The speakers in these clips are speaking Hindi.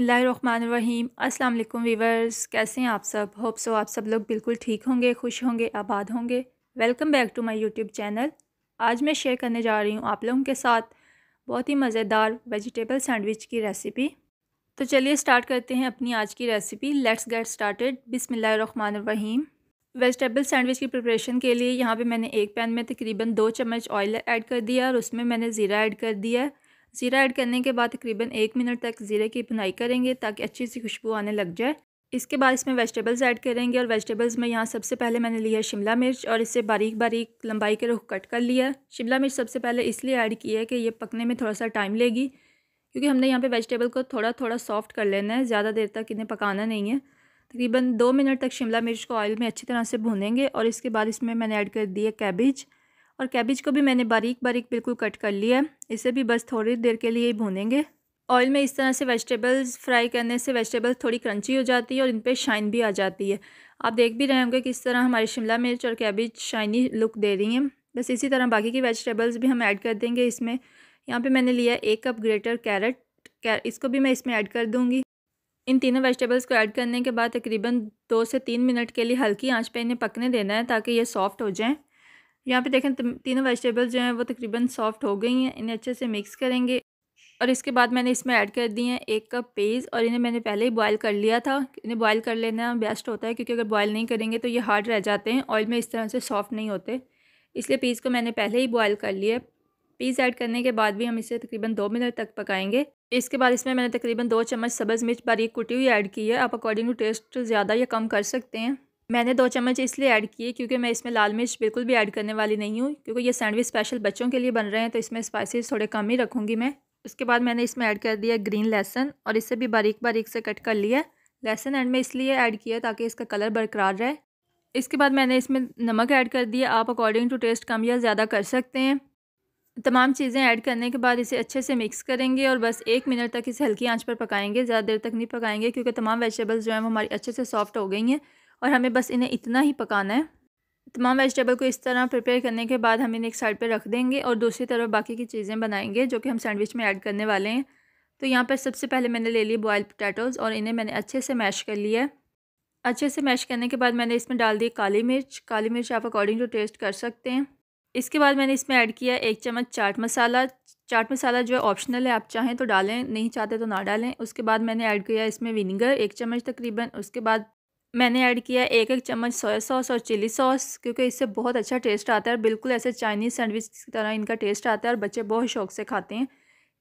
बिसमीम अस्सलाम वालेकुम वीवर्स कैसे हैं आप सब होप सो आप सब लोग बिल्कुल ठीक होंगे खुश होंगे आबाद होंगे welcome back to my YouTube channel आज मैं शेयर करने जा रही हूँ आप लोगों के साथ बहुत ही मज़ेदार वेजिटेबल सैंडविच की रेसिपी तो चलिए स्टार्ट करते हैं अपनी आज की रेसिपी लेट्स गेट स्टार्टेड बिसमीम वेजिटेबल सैंडविच की प्रिपरेशन के लिए यहाँ पे मैंने एक पैन में तकरीबन दो चम्मच ऑयल ऐड कर दिया और उसमें मैंने ज़ीरा ऐड कर दिया है ज़ीरा ऐड करने के बाद तकरीबन एक मिनट तक ज़ीरे की भुनाई करेंगे ताकि अच्छी सी खुशबू आने लग जाए इसके बाद इसमें वेजिटेबल्स ऐड करेंगे और वेजिटेबल्स में यहाँ सबसे पहले मैंने लिया शिमला मिर्च और इसे बारीक बारीक लंबाई के रुख कट कर लिया शिमला मिर्च सबसे पहले इसलिए ऐड की है कि ये पकने में थोड़ा सा टाइम लेगी क्योंकि हमने यहाँ पे वेजिटेबल को थोड़ा थोड़ा सॉफ्ट कर लेना है ज़्यादा देर तक इन्हें पकाना नहीं है तकरीबन दो मिनट तक शिमला मिर्च को ऑयल में अच्छी तरह से भूनेंगे और इसके बाद इसमें मैंने ऐड कर दिया कैबिज और कैबिज को भी मैंने बारीक बारीक बिल्कुल कट कर लिया है इसे भी बस थोड़ी देर के लिए ही भूनेंगे ऑयल में इस तरह से वेजिटेबल्स फ्राई करने से वेजिटेबल्स थोड़ी क्रंची हो जाती है और इन पर शाइन भी आ जाती है आप देख भी रहे होंगे किस तरह हमारी शिमला मिर्च और कैबिज शाइनी लुक दे रही हैं बस इसी तरह बाकी की वेजिटेबल्स भी हम ऐड कर देंगे इसमें यहाँ पे मैंने लिया एक कप ग्रेटर कैरेट इसको भी मैं इसमें ऐड कर दूँगी इन तीनों वेजिटेबल्स को ऐड करने के बाद तकरीबन दो से तीन मिनट के लिए हल्की आँच पर इन्हें पकने देना है ताकि ये सॉफ्ट हो जाएँ यहाँ पे देखें तीनों वेजिटेबल्स जो हैं वो तकरीबन सॉफ्ट हो गई हैं इन्हें अच्छे से मिक्स करेंगे और इसके बाद मैंने इसमें ऐड कर दिए हैं एक कप पेज और इन्हें मैंने पहले ही बॉयल कर लिया था इन्हें बॉयल कर लेना बेस्ट होता है क्योंकि अगर बॉयल नहीं करेंगे तो ये हार्ड रह जाते हैं ऑयल में इस तरह से सॉफ्ट नहीं होते इसलिए पीज़ को मैंने पहले ही बॉयल कर लिया पीज़ ऐड करने के बाद भी हम इसे तकरीबन दो मिनट तक पकाएंगे इसके बाद इसमें मैंने तकरीबन दो चम्मच सब्ज़ मिर्च बारीक कुटी हुई ऐड की है आप अकॉर्डिंग टू टेस्ट ज़्यादा या कम कर सकते हैं मैंने दो चम्मच इसलिए ऐड किए क्योंकि मैं इसमें लाल मिर्च बिल्कुल भी ऐड करने वाली नहीं हूँ क्योंकि ये सैंडविच स्पेशल बच्चों के लिए बन रहे हैं तो इसमें स्पाइसेस थोड़े कम ही रखूँगी मैं उसके बाद मैंने इसमें ऐड कर दिया ग्रीन लहसन और इसे भी बारीक बारीक से कट कर लिया लहसन एंड में इसलिए ऐड किया ताकि इसका कलर बरकरार रहे इसके बाद मैंने इसमें नमक ऐड कर दिया आप अकॉर्डिंग टू टेस्ट कम या ज़्यादा कर सकते हैं तमाम चीज़ें ऐड करने के बाद इसे अच्छे से मिक्स करेंगे और बस एक मिनट तक इसे हल्की आंच पर पकाएंगे ज़्यादा देर तक नहीं पकाएंगे क्योंकि तमाम वेजिटेबल्स जो हैं वो हमारी अच्छे से सॉफ्ट हो गई हैं और हमें बस इन्हें इतना ही पकाना है तमाम वेजिटेबल को इस तरह प्रिपेयर करने के बाद हम इन्हें एक साइड पर रख देंगे और दूसरी तरफ बाकी की चीज़ें बनाएंगे जो कि हम सैंडविच में ऐड करने वाले हैं तो यहाँ पर सबसे पहले मैंने ले लिए बॉयल पोटैटोज़ और इन्हें मैंने अच्छे से मैश कर लिया अच्छे से मैश करने के बाद मैंने इसमें डाल दी काली मिर्च काली मिर्च आप अकॉर्डिंग टू टेस्ट कर सकते हैं इसके बाद मैंने इसमें ऐड किया एक चम्मच चाट मसाला चाट मसाला जो है ऑप्शनल है आप चाहें तो डालें नहीं चाहते तो ना डालें उसके बाद मैंने ऐड किया इसमें विनीगर एक चम्मच तकरीबन उसके बाद मैंने ऐड किया एक एक चम्मच सोया सॉस और चिली सॉस क्योंकि इससे बहुत अच्छा टेस्ट आता है और बिल्कुल ऐसे चाइनीज़ सैंडविच की तरह इनका टेस्ट आता है और बच्चे बहुत शौक से खाते हैं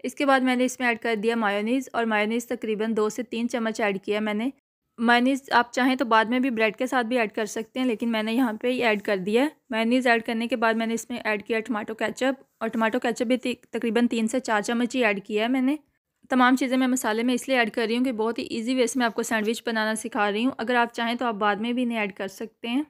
इसके बाद मैंने इसमें ऐड कर दिया मायोनीज़ और मायोनीज़ तकरीबन दो से तीन चम्मच ऐड किया मैंने मायोनीज़ आप चाहें तो बाद में भी ब्रेड के साथ भी ऐड कर सकते हैं लेकिन मैंने यहाँ पर ही ऐड कर दिया मायोनीज़ ऐड करने के बाद मैंने इसमें ऐड किया टमाटो कैचअप और टमाटो कैचअप भी तकरीबन तीन से चार चम्मच ही ऐड किया है मैंने तमाम चीज़ें मैं मसाले में इसलिए ऐड कर रही हूँ कि बहुत ही इजी वे से मैं आपको सैंडविच बनाना सिखा रही हूँ अगर आप चाहें तो आप बाद में भी इन्हें ऐड कर सकते हैं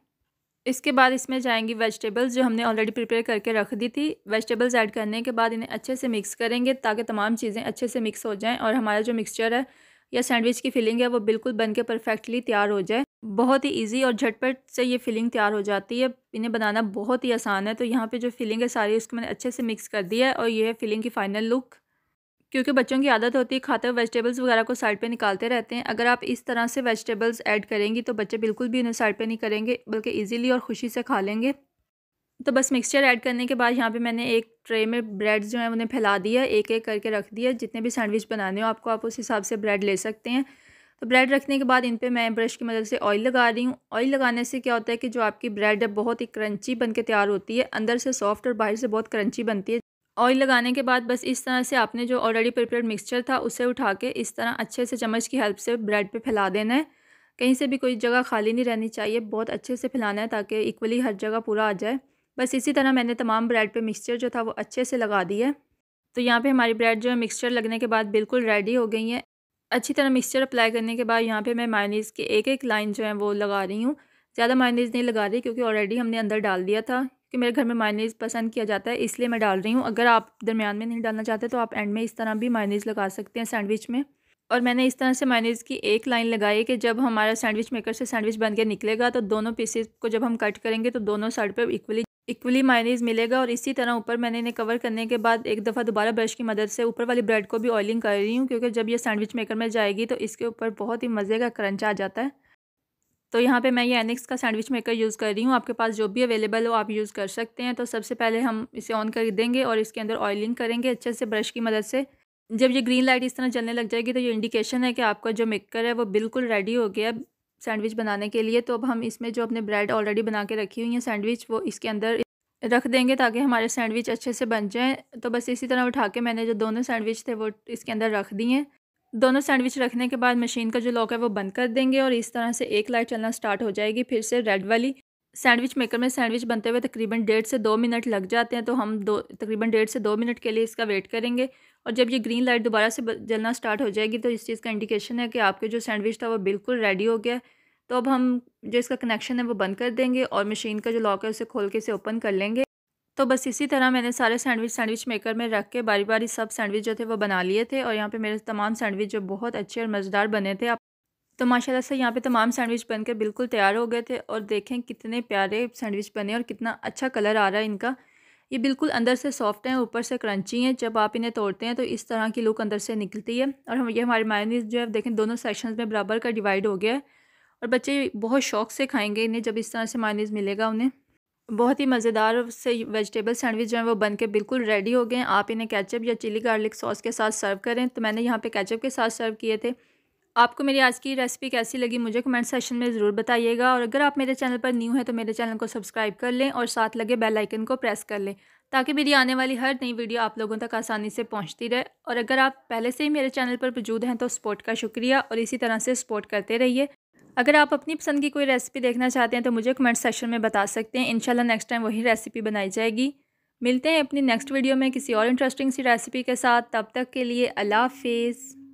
इसके बाद इसमें जाएंगी वेजिटेबल्स जो हमने ऑलरेडी प्रिपेयर करके रख दी थी वेजिटेबल्स ऐड करने के बाद इन्हें अच्छे से मिक्स करेंगे ताकि तमाम चीज़ें अच्छे से मिक्स हो जाएँ और हमारा जो मिक्सचर है या सैंडविच की फिलिंग है वो बिल्कुल बन के परफेक्टली तैयार हो जाए बहुत ही ईजी और झटपट से ये फिलिंग तैयार हो जाती है इन्हें बनाना बहुत ही आसान है तो यहाँ पर जो फिलिंग है सारी उसको मैंने अच्छे से मिक्स कर दिया है और ये है फिलिंग की फ़ाइनल लुक क्योंकि बच्चों की आदत होती है खाते हुए वेजिटेबल्स वगैरह को साइड पे निकालते रहते हैं अगर आप इस तरह से वेजिटेबल्स ऐड करेंगी तो बच्चे बिल्कुल भी उन्हें साइड पे नहीं करेंगे बल्कि इजीली और ख़ुशी से खा लेंगे तो बस मिक्सचर ऐड करने के बाद यहाँ पे मैंने एक ट्रे में ब्रेड जो है उन्हें फैला दिया एक एक करके रख दिया जितने भी सैंडविच बनाने हो आपको आप उस हिसाब से ब्रेड ले सकते हैं तो ब्रेड रखने के बाद इन पर मैं ब्रश की मदद से ऑयल लगा रही हूँ ऑयल लगाने से क्या होता है कि जो आपकी ब्रेड है बहुत ही क्रंची बन के तैयार होती है अंदर से सॉफ्ट और बाहर से बहुत क्रंची बनती है ऑयल लगाने के बाद बस इस तरह से आपने जो ऑलरेडी प्रिपेयर मिक्सचर था उसे उठा के इस तरह अच्छे से चम्मच की हेल्प से ब्रेड पे फैला देना है कहीं से भी कोई जगह खाली नहीं रहनी चाहिए बहुत अच्छे से फैलाना है ताकि इक्वली हर जगह पूरा आ जाए बस इसी तरह मैंने तमाम ब्रेड पर मिक्सचर जो था वो अच्छे से लगा दी है तो यहाँ पर हमारी ब्रेड जो है मिक्सचर लगने के बाद बिल्कुल रेडी हो गई है अच्छी तरह मिक्सचर अप्लाई करने के बाद यहाँ पर मैं मायनीज़ की एक एक लाइन जो है वो लगा रही हूँ ज़्यादा मायनीज़ नहीं लगा रही क्योंकि ऑलरेडी हमने अंदर डाल दिया था कि मेरे घर में मायनीज पसंद किया जाता है इसलिए मैं डाल रही हूँ अगर आप दरमियान में नहीं डालना चाहते तो आप एंड में इस तरह भी मायनीज लगा सकते हैं सैंडविच में और मैंने इस तरह से मायनीज़ की एक लाइन लगाई कि जब हमारा सैंडविच मेकर से सैंडविच बन के निकलेगा तो दोनों पीसेस को जब हम कट करेंगे तो दोनों साइड पर इक्वली इक्वली मायनीज़ मिलेगा और इसी तरह ऊपर मैंने इन्हें कवर करने के बाद एक दफ़ा दोबारा ब्रश की मदद से ऊपर वाली ब्रेड को भी ऑयलिंग कर रही हूँ क्योंकि जब यह सैंडविच मेकर में जाएगी तो इसके ऊपर बहुत ही मज़े का क्रंच आ जाता है तो यहाँ पे मैं ये एनिक्स का सैंडविच मेकर यूज़ कर रही हूँ आपके पास जो भी अवेलेबल हो आप यूज़ कर सकते हैं तो सबसे पहले हम इसे ऑन कर देंगे और इसके अंदर ऑयलिंग करेंगे अच्छे से ब्रश की मदद से जब ये ग्रीन लाइट इस तरह जलने लग जाएगी तो ये इंडिकेशन है कि आपका जो मेकर है वो बिल्कुल रेडी हो गया सैंडविच बनाने के लिए तो अब हम इसमें जो अपने ब्रेड ऑलरेडी बना के रखी हुई है सैंडविच वो इसके अंदर रख देंगे ताकि हमारे सैंडविच अच्छे से बन जाएँ तो बस इसी तरह उठा के मैंने जो दोनों सैंडविच थे वो इसके अंदर रख दिए दोनों सैंडविच रखने के बाद मशीन का जो लॉक है वो बंद कर देंगे और इस तरह से एक लाइट चलना स्टार्ट हो जाएगी फिर से रेड वाली सैंडविच मेकर में सैंडविच बनते हुए तकरीबन डेढ़ से दो मिनट लग जाते हैं तो हम दो तकरीबन डेढ़ से दो मिनट के लिए इसका वेट करेंगे और जब ये ग्रीन लाइट दोबारा से जलना स्टार्ट हो जाएगी तो इस चीज़ का इंडिकेशन है कि आपके जो सैंडविच था वो बिल्कुल रेडी हो गया तो अब हम जो इसका कनेक्शन है वो बंद कर देंगे और मशीन का जो लॉक है उसे खोल के इसे ओपन कर लेंगे तो बस इसी तरह मैंने सारे सैंडविच सैंडविच मेकर में रख के बारी बारी सब सैंडविच जो थे वो बना लिए थे और यहाँ पे मेरे तमाम सैंडविच जो बहुत अच्छे और मज़ेदार बने थे आप तो माशाल्लाह से यहाँ पे तमाम सैंडविच बनकर बिल्कुल तैयार हो गए थे और देखें कितने प्यारे सैंडविच बने और कितना अच्छा कलर आ रहा है इनका ये बिल्कुल अंदर से सॉफ्ट हैं ऊपर से क्रंची हैं जब आप इन्हें तोड़ते हैं तो इस तरह की लुक अंदर से निकलती है और हम ये हमारे मायोनीस जो है देखें दोनों सेक्शन में बराबर का डिवाइड हो गया है और बच्चे बहुत शौक से खाएंगे इन्हें जब इस तरह से मायोनीस मिलेगा उन्हें बहुत ही मज़ेदार से वेजिटेबल सैंडविच जो है वो बन के बिल्कुल रेडी हो गए आप इन्हें कैचअप या चिली गार्लिक सॉस के साथ सर्व करें तो मैंने यहाँ पे कैचअप के साथ सर्व किए थे आपको मेरी आज की रेसिपी कैसी लगी मुझे कमेंट सेक्शन में ज़रूर बताइएगा और अगर आप मेरे चैनल पर न्यू हैं तो मेरे चैनल को सब्सक्राइब कर लें और साथ लगे बेल आइकन को प्रेस कर लें ताकि मेरी आने वाली हर नई वीडियो आप लोगों तक आसानी से पहुंचती रहे और अगर आप पहले से ही मेरे चैनल पर मौजूद हैं तो सपोर्ट का शुक्रिया और इसी तरह से सपोर्ट करते रहिए अगर आप अपनी पसंद की कोई रेसिपी देखना चाहते हैं तो मुझे कमेंट सेक्शन में बता सकते हैं इनशाला नेक्स्ट टाइम वही रेसिपी बनाई जाएगी मिलते हैं अपनी नेक्स्ट वीडियो में किसी और इंटरेस्टिंग सी रेसिपी के साथ तब तक के लिए अल्लाह हाफिज़